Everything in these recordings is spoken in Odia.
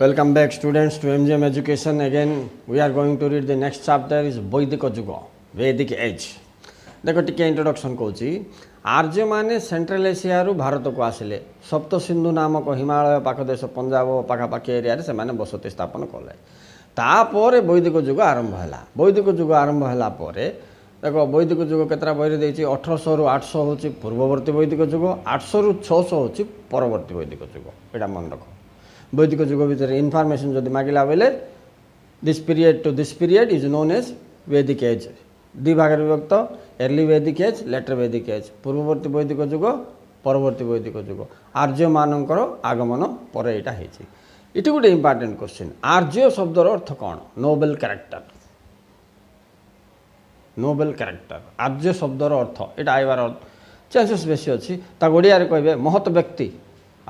welcome back student to M G M education again we are going to read the next chapter is ବୈଦିକ ଯୁଗ ବୈଦିକ ଏଜ୍ ଦେଖ ଟିକେ ଇଣ୍ଟ୍ରୋଡକ୍ସନ୍ କହୁଛି ଆର୍ଯ୍ୟମାନେ ସେଣ୍ଟ୍ରାଲ ଏସିଆରୁ ଭାରତକୁ ଆସିଲେ ସପ୍ତସିନ୍ଧୁ ନାମକ ହିମାଳୟ ପାଖ ଦେଶ ପଞ୍ଜାବ ପାଖାପାଖି ଏରିଆରେ ସେମାନେ ବସତି ସ୍ଥାପନ କଲେ ତାପରେ ବୈଦିକ ଯୁଗ ଆରମ୍ଭ ହେଲା ବୈଦିକ ଯୁଗ ଆରମ୍ଭ ହେଲା ପରେ ଦେଖ ବୈଦିକ ଯୁଗ କେତେଟା ବହିରେ ଦେଇଛି ଅଠରଶହରୁ ଆଠଶହ ହେଉଛି ପୂର୍ବବର୍ତ୍ତୀ ବୈଦିକ ଯୁଗ ଆଠଶହରୁ ଛଅଶହ ହେଉଛି ପରବର୍ତ୍ତୀ ବୈଦିକ ଯୁଗ ଏଇଟା ମନେ ରଖ বৈদিক Yuga ভিতরে ইনফরমেশন যদি মাগিলা বলে this period to this period is known as Vedic age দুই ভাগের বিভক্ত এর্লি বৈদিক এজ লেটার বৈদিক এজ পূর্ববর্তী বৈদিক যুগ পরবর্তী বৈদিক যুগ আর্যমানঙ্কর আগমন পরে এটা হয়েছে এটি গোটে ইম্পর্টেন্ট কোশ্চিন আর্য শব্দর অর্থ কণ নোবেল ক্যারেক্টর নোবেল ক্যারেক্টর আর্য শব্দর অর্থ এটা আইবার চান্সেস বেশি অছি তা ওড়িয়ার কহবে মহৎ ব্যক্তি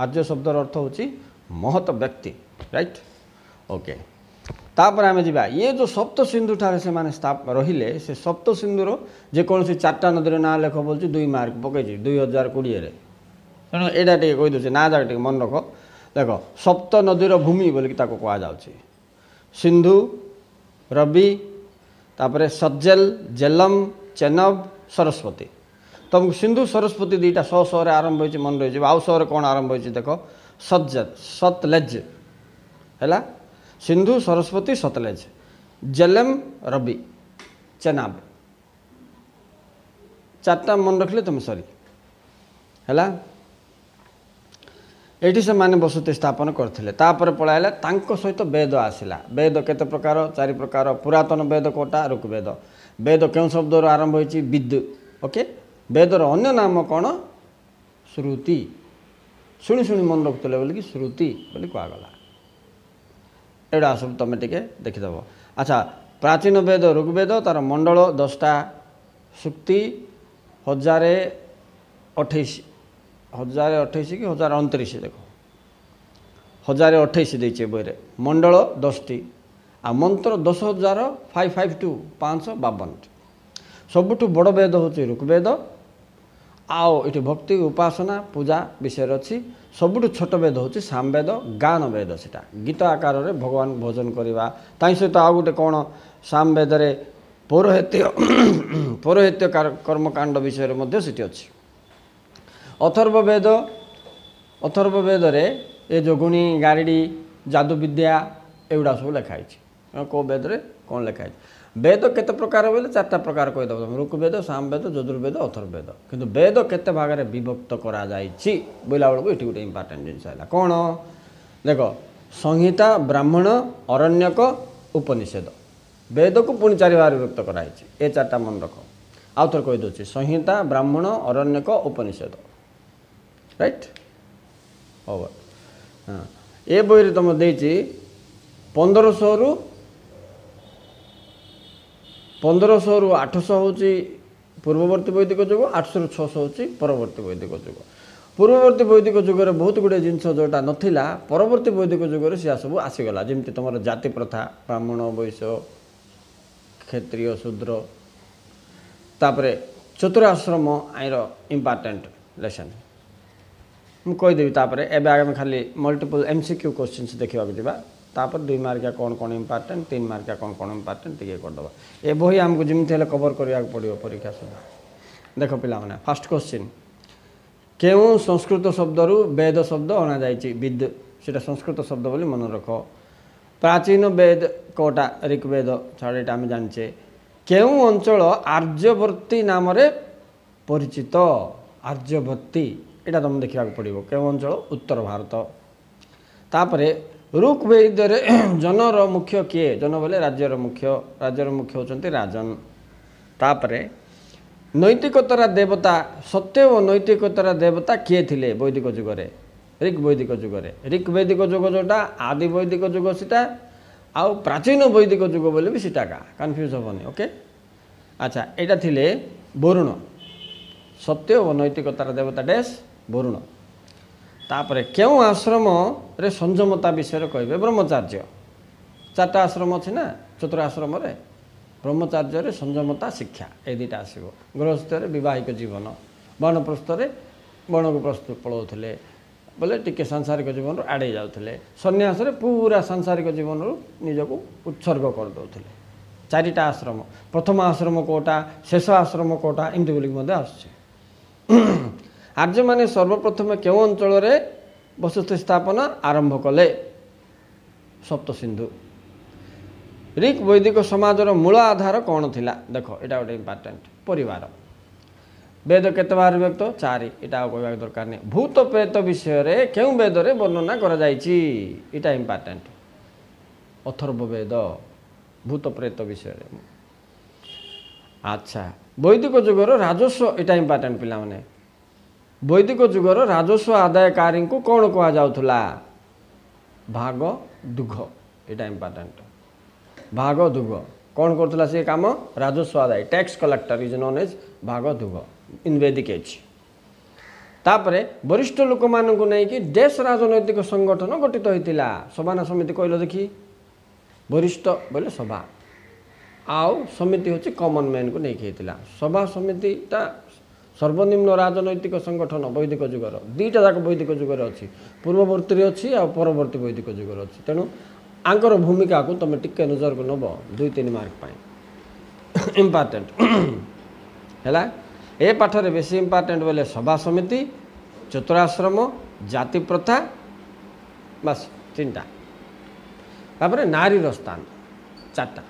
আর্য শব্দর অর্থ হচ্ছে ମହତ ବ୍ୟକ୍ତି ରାଇଟ୍ ଓକେ ତାପରେ ଆମେ ଯିବା ଇଏ ଯେଉଁ ସପ୍ତ ସିନ୍ଧୁଠାରେ ସେମାନେ ରହିଲେ ସେ ସପ୍ତ ସିନ୍ଧୁର ଯେକୌଣସି ଚାରିଟା ନଦୀର ନାଁ ଲେଖ ବୋଲୁଛି ଦୁଇ ମାର୍କ ପକେଇଛି ଦୁଇ ହଜାର କୋଡ଼ିଏରେ ତେଣୁ ଏଇଟା ଟିକେ କହିଦେଉଛି ନାଁ ଯାକ ଟିକେ ମନେ ରଖ ଦେଖ ସପ୍ତ ନଦୀର ଭୂମି ବୋଲିକି ତାକୁ କୁହାଯାଉଛି ସିନ୍ଧୁ ରବି ତାପରେ ସଜ୍ଜଲ ଜେଲମ୍ ଚେନବ ସରସ୍ୱତୀ ତମକୁ ସିନ୍ଧୁ ସରସ୍ୱତୀ ଦୁଇଟା ଶହ ଶହରେ ଆରମ୍ଭ ହୋଇଛି ମନେ ରହିଯିବ ଆଉ ଶହରେ କ'ଣ ଆରମ୍ଭ ହୋଇଛି ଦେଖ ସତ୍ଜ ସତଲେଜ ହେଲା ସିନ୍ଧୁ ସରସ୍ୱତୀ ସତଲେଜ ଜେଲେମ୍ ରବି ଚେନାବ ଚାରିଟା ମନେ ରଖିଲେ ତୁମେ ସରି ହେଲା ଏଇଠି ସେମାନେ ବସତି ସ୍ଥାପନ କରିଥିଲେ ତାପରେ ପଳାଇଲା ତାଙ୍କ ସହିତ ବେଦ ଆସିଲା ବେଦ କେତେ ପ୍ରକାର ଚାରି ପ୍ରକାର ପୁରାତନ ବେଦ କୋଟା ଋକ୍ବେଦ ବେଦ କେଉଁ ଶବ୍ଦରୁ ଆରମ୍ଭ ହୋଇଛି ବିଦ୍ ଓକେ ବେଦର ଅନ୍ୟ ନାମ କ'ଣ ଶ୍ରୁତି ଶୁଣି ଶୁଣି ମନେ ରଖୁଥିଲେ ବୋଲିକି ଶ୍ରୁତି ବୋଲି କୁହାଗଲା ଏଗୁଡ଼ା ସବୁ ତୁମେ ଟିକେ ଦେଖିଦେବ ଆଚ୍ଛା ପ୍ରାଚୀନ ବେଦ ଋଗ୍ବେଦ ତା'ର ମଣ୍ଡଳ ଦଶଟା ଶୁକ୍ତି ହଜାରେ ଅଠେଇଶ ହଜାର ଅଠେଇଶ କି ହଜାର ଅଣତିରିଶ ଦେଖ ହଜାରେ ଅଠେଇଶ ଦେଇଛି ବହିରେ ମଣ୍ଡଳ ଦଶଟି ଆଉ ମନ୍ତ୍ର ଦଶ ହଜାର ଫାଇଭ୍ ଫାଇଭ୍ ଟୁ ପାଞ୍ଚଶହ ବାବନଟି ସବୁଠୁ ବଡ଼ ବେଦ ହେଉଛି ଋଗ୍ବେଦ ଆଉ ଏଠି ଭକ୍ତି ଉପାସନା ପୂଜା ବିଷୟରେ ଅଛି ସବୁଠୁ ଛୋଟ ବେଦ ହେଉଛି ସାମବେଦ ଗାନ ବେଦ ସେଟା ଗୀତ ଆକାରରେ ଭଗବାନ ଭୋଜନ କରିବା ତା ସହିତ ଆଉ ଗୋଟେ କ'ଣ ସାମବେଦରେ ପୌରହିତ୍ୟ ପୌରହିତ୍ୟ କର୍ମକାଣ୍ଡ ବିଷୟରେ ମଧ୍ୟ ସେଠି ଅଛି ଅଥର୍ବ ଅଥର୍ବ ବେଦରେ ଏ ଯୋଗୁଣୀ ଗାରିଡ଼ି ଯାଦୁବିଦ୍ୟା ଏଗୁଡ଼ା ସବୁ ଲେଖା ହେଇଛି କେଉଁ ବେଦରେ କ'ଣ ଲେଖା ହେଇଛି ବେଦ କେତେ ପ୍ରକାର ବୋଲି ଚାରିଟା ପ୍ରକାର କହିଦେବ ତୁମେ ଋକୁବେଦ ସାମବେଦ ଯଦୁର୍ବେଦ ଅଥର୍ବେଦ କିନ୍ତୁ ବେଦ କେତେ ଭାଗରେ ବିଭକ୍ତ କରାଯାଇଛି ବୁଲା ବେଳକୁ ଏଠି ଗୋଟେ ଇମ୍ପୋର୍ଟାଣ୍ଟ ଜିନିଷ ହେଲା କ'ଣ ଦେଖ ସଂହିତା ବ୍ରାହ୍ମଣ ଅରଣ୍ୟକ ଉପନିଷେଦ ବେଦକୁ ପୁଣି ଚାରି ଭାଗରେ ବିଭକ୍ତ କରାଯାଇଛି ଏ ଚାରିଟା ମନେ ରଖ ଆଉ ଥରେ କହିଦେଉଛି ସଂହିତା ବ୍ରାହ୍ମଣ ଅରଣ୍ୟକ ଉପନିଷେଦ ରାଇଟ୍ ହଁ ଏ ବହିରେ ତୁମେ ଦେଇଛି ପନ୍ଦରଶହରୁ ପନ୍ଦରଶହରୁ ଆଠଶହ ହେଉଛି ପୂର୍ବବର୍ତ୍ତୀ ବୈଦିକ ଯୁଗ ଆଠଶହରୁ ଛଅଶହ ହେଉଛି ପରବର୍ତ୍ତୀ ବୈଦିକ ଯୁଗ ପୂର୍ବବର୍ତ୍ତୀ ବୈଦିକ ଯୁଗରେ ବହୁତ ଗୁଡ଼ିଏ ଜିନିଷ ଯେଉଁଟା ନଥିଲା ପରବର୍ତ୍ତୀ ବୈଦିକ ଯୁଗରେ ସେଇଆ ସବୁ ଆସିଗଲା ଯେମିତି ତୁମର ଜାତି ପ୍ରଥା ବ୍ରାହ୍ମଣ ବୈଶ କ୍ଷେତ୍ରୀୟ ଶୂଦ୍ର ତାପରେ ଚତୁରାଶ୍ରମ ଆଇର ଇମ୍ପାର୍ଟାଣ୍ଟ ଲେସନ୍ ମୁଁ କହିଦେବି ତାପରେ ଏବେ ଆମେ ଖାଲି multiple M C Q questions ଦେଖିବାକୁ ଯିବା ତାପରେ ଦୁଇ ମାର୍କିଆ କ'ଣ କ'ଣ ଇମ୍ପୋର୍ଟାଣ୍ଟ ତିନି ମାର୍କିଆ କ'ଣ କ'ଣ ଇମ୍ପୋର୍ଟାଣ୍ଟ ଟିକେ କରିଦେବା ଏ ବହି ଆମକୁ ଯେମିତି ହେଲେ କଭର୍ କରିବାକୁ ପଡ଼ିବ ପରୀକ୍ଷା ସୁଦ୍ଧା ଦେଖ ପିଲାମାନେ ଫାର୍ଷ୍ଟ କ୍ୱେଶ୍ଚିନ୍ କେଉଁ ସଂସ୍କୃତ ଶବ୍ଦରୁ ବେଦ ଶବ୍ଦ ଅଣାଯାଇଛି ବିଦ୍ ସେଇଟା ସଂସ୍କୃତ ଶବ୍ଦ ବୋଲି ମନେ ରଖ ପ୍ରାଚୀନ ବେଦ କୋଟା ଋଗ୍ବେଦ ଛାଡ଼ ଏଇଟା ଆମେ ଜାଣିଛେ କେଉଁ ଅଞ୍ଚଳ ଆର୍ଯ୍ୟବର୍ତ୍ତୀ ନାମରେ ପରିଚିତ ଆର୍ଯ୍ୟବର୍ତ୍ତୀ এটা তোমাকে দেখা পড়ব কেউ অঞ্চল উত্তর ভারত তাপরে ରୁକ୍ ବେଦରେ ଜନର ମୁଖ୍ୟ କିଏ ଜନ ବୋଲେ ରାଜ୍ୟର ମୁଖ୍ୟ ରାଜ୍ୟର ମୁଖ୍ୟ ହେଉଛନ୍ତି ରାଜନ ତାପରେ ନୈତିକତାର ଦେବତା ସତ୍ୟ ଓ ନୈତିକତାର ଦେବତା କିଏ ଥିଲେ ବୈଦିକ ଯୁଗରେ ରିକ୍ ବୈଦିକ ଯୁଗରେ ରିକ୍ ବୈଦିକ ଯୁଗ ଯେଉଁଟା ଆଦି ବୈଦିକ ଯୁଗ ସେଟା ଆଉ ପ୍ରାଚୀନ ବୈଦିକ ଯୁଗ ବୋଲି ବି ସେଟାକା କନଫ୍ୟୁଜ୍ ହେବନି ଓକେ ଆଚ୍ଛା ଏଇଟା ଥିଲେ ବରୁଣ ସତ୍ୟ ଓ ନୈତିକତାର ଦେବତା ଡେସ୍ ବରୁଣ ତାପରେ କେଉଁ ଆଶ୍ରମରେ ସଂଯମତା ବିଷୟରେ କହିବେ ବ୍ରହ୍ମଚାର୍ଯ୍ୟ ଚାରିଟା ଆଶ୍ରମ ଅଛି ନା ଚତୁର ଆଶ୍ରମରେ ବ୍ରହ୍ମଚାର୍ଯ୍ୟରେ ସଂଯମତା ଶିକ୍ଷା ଏଇ ଦୁଇଟା ଆସିବ ଗୃହସ୍ଥରେ ବିବାହିକ ଜୀବନ ବର୍ଣ୍ଣପ୍ରସ୍ତରେ ବଣକୁ ପ୍ରସ୍ତୁ ପଳାଉଥିଲେ ବୋଲେ ଟିକିଏ ସାଂସାରିକ ଜୀବନରୁ ଆଡ଼େଇ ଯାଉଥିଲେ ସନ୍ନ୍ୟାସରେ ପୁରା ସାଂସାରିକ ଜୀବନରୁ ନିଜକୁ ଉତ୍ସର୍ଗ କରିଦେଉଥିଲେ ଚାରିଟା ଆଶ୍ରମ ପ୍ରଥମ ଆଶ୍ରମ କେଉଁଟା ଶେଷ ଆଶ୍ରମ କେଉଁଟା ଏମିତି ବୋଲିକି ମଧ୍ୟ ଆସୁଛି ଆର୍ଯ୍ୟମାନେ ସର୍ବପ୍ରଥମେ କେଉଁ ଅଞ୍ଚଳରେ ବସତି ସ୍ଥାପନ ଆରମ୍ଭ କଲେ ସପ୍ତସିନ୍ଧୁ ରିକ୍ ବୈଦିକ ସମାଜର ମୂଳ ଆଧାର କ'ଣ ଥିଲା ଦେଖ ଏଇଟା ଗୋଟେ ଇମ୍ପୋର୍ଟାଣ୍ଟ ପରିବାର ବେଦ କେତେ ବାହାର ବ୍ୟକ୍ତ ଚାରି ଏଇଟା ଆଉ କହିବାକୁ ଦରକାର ନାହିଁ ଭୂତ ପ୍ରେତ ବିଷୟରେ କେଉଁ ବେଦରେ ବର୍ଣ୍ଣନା କରାଯାଇଛି ଏଇଟା ଇମ୍ପୋର୍ଟାଣ୍ଟ ଅଥର୍ବ ବେଦ ଭୂତ ପ୍ରେତ ବିଷୟରେ ଆଚ୍ଛା ବୈଦିକ ଯୁଗର ରାଜସ୍ୱ ଏଇଟା ଇମ୍ପୋର୍ଟାଣ୍ଟ ପିଲାମାନେ ବୈଦିକ ଯୁଗର ରାଜସ୍ୱ ଆଦାୟକାରୀଙ୍କୁ କ'ଣ କୁହାଯାଉଥିଲା ଭାଗ ଦୁଃଖ ଏଇଟା ଇମ୍ପୋର୍ଟାଣ୍ଟ ଭାଗ ଦୁଃଖ କ'ଣ କରୁଥିଲା ସେ କାମ ରାଜସ୍ୱ ଆଦାୟ tax collector is known as ଭାଗ ଦୁଃଖ ଇନ୍ ବେଦିକ ଏଜ୍ ତାପରେ ବରିଷ୍ଠ ଲୋକମାନଙ୍କୁ ନେଇକି ଡେସ୍ ରାଜନୈତିକ ସଂଗଠନ ଗଠିତ ହୋଇଥିଲା ସଭାନା ସମିତି କହିଲ ଦେଖି ବରିଷ୍ଠ ବୋଇଲେ ସଭା ଆଉ ସମିତି ହେଉଛି କମନ୍ ମ୍ୟାନ୍କୁ ନେଇକି ହେଇଥିଲା ସଭା ସମିତିଟା सर्वनिम्न राजनैतिक संगठन वैदिक जुगर दुटा जाक वैदिक जुगर अच्छी पूर्ववर्ती अच्छी आवर्त वैदिक जुगर अच्छी तेणु आंकर भूमिका को तुम टिके नजर को नब दुई तीन मार्क इंपर्टेन्ट है ये पाठ से बेस इंपर्टेन्ट बोले सभा समिति चतुराश्रम जाति प्रथा बस तीन टापर नारीर स्थान चार्टा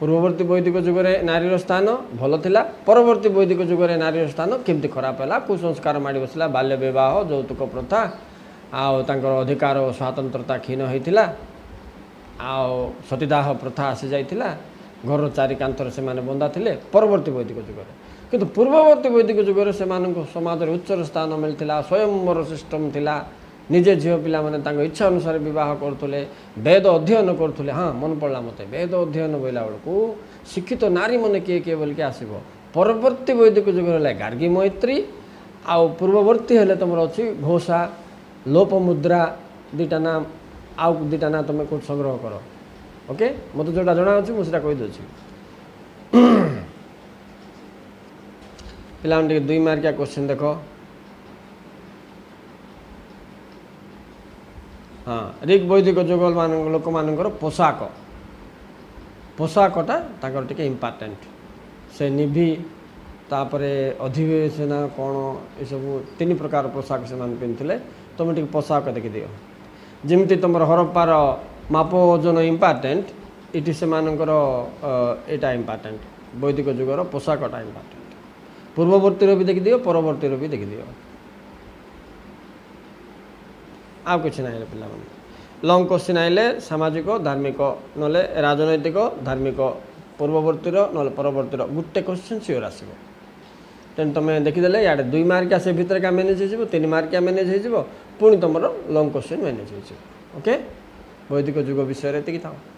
ପୂର୍ବବର୍ତ୍ତୀ ବୈଦିକ ଯୁଗରେ ନାରୀର ସ୍ଥାନ ଭଲ ଥିଲା ପରବର୍ତ୍ତୀ ବୈଦିକ ଯୁଗରେ ନାରୀର ସ୍ଥାନ କେମିତି ଖରାପ ହେଲା କୁସଂସ୍କାର ମାଡ଼ି ବସିଲା ବାଲ୍ୟ ବିବାହ ଯୌତୁକ ପ୍ରଥା ଆଉ ତାଙ୍କର ଅଧିକାର ଓ ସ୍ୱତନ୍ତ୍ରତା କ୍ଷୀଣ ହୋଇଥିଲା ଆଉ ସତୀଦାହ ପ୍ରଥା ଆସିଯାଇଥିଲା ଘରର ଚାରି କାନ୍ଥରେ ସେମାନେ ବନ୍ଦା ଥିଲେ ପରବର୍ତ୍ତୀ ବୈଦିକ ଯୁଗରେ କିନ୍ତୁ ପୂର୍ବବର୍ତ୍ତୀ ବୈଦିକ ଯୁଗରେ ସେମାନଙ୍କୁ ସମାଜରେ ଉଚ୍ଚର ସ୍ଥାନ ମିଳିଥିଲା ସ୍ୱୟମ୍ବର ସିଷ୍ଟମ୍ ଥିଲା ନିଜେ ଝିଅ ପିଲାମାନେ ତାଙ୍କ ଇଚ୍ଛା ଅନୁସାରେ ବିବାହ କରୁଥିଲେ ବେଦ ଅଧ୍ୟୟନ କରୁଥିଲେ ହଁ ମନେ ପଡ଼ିଲା ମୋତେ ବେଦ ଅଧ୍ୟୟନ ବୋଇଲା ବେଳକୁ ଶିକ୍ଷିତ ନାରୀମାନେ କିଏ କିଏ ବୋଲିକି ଆସିବ ପରବର୍ତ୍ତୀ ବୈଦିକ ଯୁଗ ହେଲା ଗାର୍ଗୀ ମୈତ୍ରୀ ଆଉ ପୂର୍ବବର୍ତ୍ତୀ ହେଲେ ତୁମର ଅଛି ଘୋଷା ଲୋପମୁଦ୍ରା ଦୁଇଟା ନାଁ ଆଉ ଦୁଇଟା ନାଁ ତୁମେ କେଉଁଠି ସଂଗ୍ରହ କର ଓକେ ମୋତେ ଯେଉଁଟା ଜଣାଅଛି ମୁଁ ସେଇଟା କହିଦେଉଛି ପିଲାମାନେ ଟିକେ ଦୁଇ ମାର୍କିଆ କୋଶ୍ଚିନ୍ ଦେଖ ହଁ ରିକ୍ ବୈଦିକ ଯୁଗଲ ମାନଙ୍କ ଲୋକମାନଙ୍କର ପୋଷାକ ପୋଷାକଟା ତାଙ୍କର ଟିକେ ଇମ୍ପୋର୍ଟାଣ୍ଟ ସେ ନିଭି ତାପରେ ଅଧିବେଶନ କ'ଣ ଏସବୁ ତିନି ପ୍ରକାର ପୋଷାକ ସେମାନେ ପିନ୍ଧିଥିଲେ ତୁମେ ଟିକେ ପୋଷାକ ଦେଖିଦିଅ ଯେମିତି ତୁମର ହରପାର ମାପ ଓଜନ ଇମ୍ପୋର୍ଟାଣ୍ଟ ଏଠି ସେମାନଙ୍କର ଏଇଟା ଇମ୍ପୋର୍ଟାଣ୍ଟ ବୈଦିକ ଯୁଗର ପୋଷାକଟା ଇମ୍ପୋର୍ଟାଣ୍ଟ ପୂର୍ବବର୍ତ୍ତୀର ବି ଦେଖିଦିଅ ପରବର୍ତ୍ତୀର ବି ଦେଖିଦିଅ ଆଉ କିଛି ନାହିଁ ପିଲାମାନେ ଲଙ୍ଗ କୋଶ୍ଚିନ୍ ଆଇଲେ ସାମାଜିକ ଧାର୍ମିକ ନହେଲେ ରାଜନୈତିକ ଧାର୍ମିକ ପୂର୍ବବର୍ତ୍ତୀର ନହେଲେ ପରବର୍ତ୍ତୀର ଗୋଟେ କୋଶ୍ଚିନ୍ ସିଓର ଆସିବ ତେଣୁ ତୁମେ ଦେଖିଦେଲେ ଇଆଡ଼େ ଦୁଇ ମାର୍କିଆ ସେ ଭିତରେ କା ମ୍ୟାନେଜ୍ ହେଇଯିବ ତିନି ମାର୍କିଆ ମ୍ୟାନେଜ୍ ହେଇଯିବ ପୁଣି ତୁମର ଲଙ୍ଗ କୋଶ୍ଚିନ୍ ମ୍ୟାନେଜ୍ ହେଇଯିବ ଓକେ ବୈଦିକ ଯୁଗ ବିଷୟରେ ଏତିକି ଥାଉ